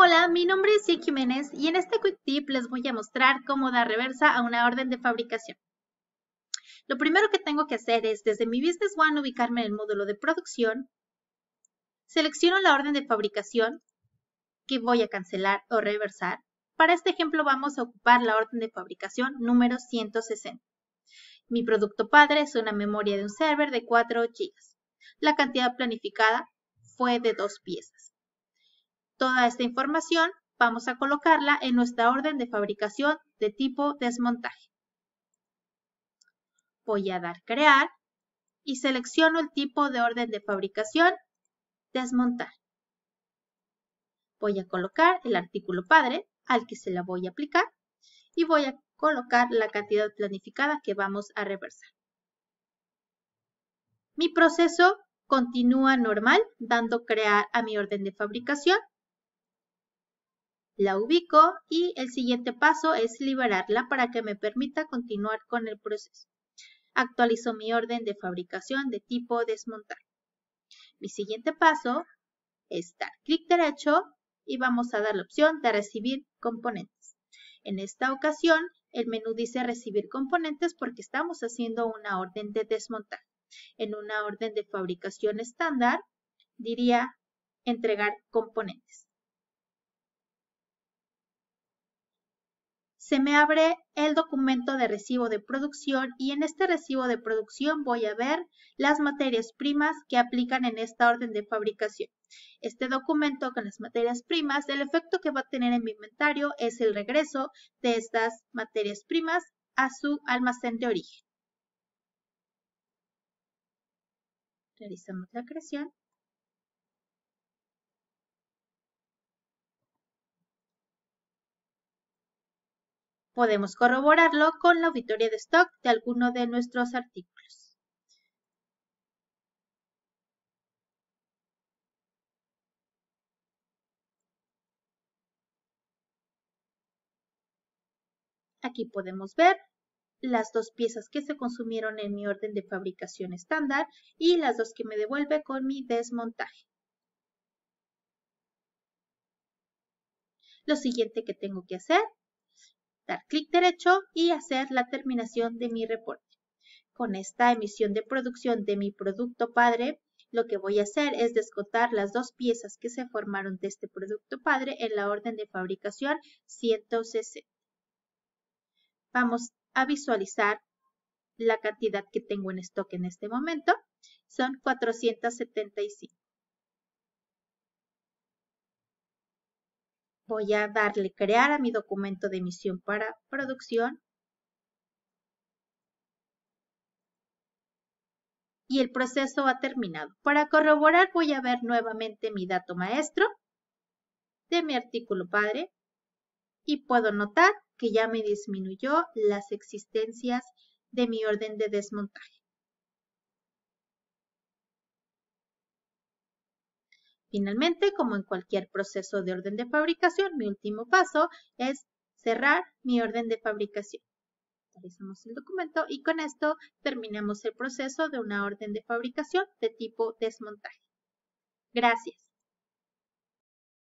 Hola, mi nombre es Jake Jiménez y en este Quick Tip les voy a mostrar cómo dar reversa a una orden de fabricación. Lo primero que tengo que hacer es desde mi Business One ubicarme en el módulo de producción, selecciono la orden de fabricación que voy a cancelar o reversar. Para este ejemplo vamos a ocupar la orden de fabricación número 160. Mi producto padre es una memoria de un server de 4 GB. La cantidad planificada fue de dos piezas. Toda esta información vamos a colocarla en nuestra orden de fabricación de tipo desmontaje. Voy a dar crear y selecciono el tipo de orden de fabricación desmontar. Voy a colocar el artículo padre al que se la voy a aplicar y voy a colocar la cantidad planificada que vamos a reversar. Mi proceso continúa normal dando crear a mi orden de fabricación la ubico y el siguiente paso es liberarla para que me permita continuar con el proceso. Actualizo mi orden de fabricación de tipo desmontar. Mi siguiente paso es dar clic derecho y vamos a dar la opción de recibir componentes. En esta ocasión el menú dice recibir componentes porque estamos haciendo una orden de desmontar. En una orden de fabricación estándar diría entregar componentes. se me abre el documento de recibo de producción y en este recibo de producción voy a ver las materias primas que aplican en esta orden de fabricación. Este documento con las materias primas, el efecto que va a tener en mi inventario es el regreso de estas materias primas a su almacén de origen. Realizamos la creación. Podemos corroborarlo con la auditoría de stock de alguno de nuestros artículos. Aquí podemos ver las dos piezas que se consumieron en mi orden de fabricación estándar y las dos que me devuelve con mi desmontaje. Lo siguiente que tengo que hacer dar clic derecho y hacer la terminación de mi reporte. Con esta emisión de producción de mi producto padre, lo que voy a hacer es descontar las dos piezas que se formaron de este producto padre en la orden de fabricación 160. Vamos a visualizar la cantidad que tengo en stock en este momento. Son 475. voy a darle crear a mi documento de emisión para producción. Y el proceso ha terminado. Para corroborar voy a ver nuevamente mi dato maestro de mi artículo padre y puedo notar que ya me disminuyó las existencias de mi orden de desmontaje. Finalmente, como en cualquier proceso de orden de fabricación, mi último paso es cerrar mi orden de fabricación. Realizamos el documento y con esto terminamos el proceso de una orden de fabricación de tipo desmontaje. Gracias.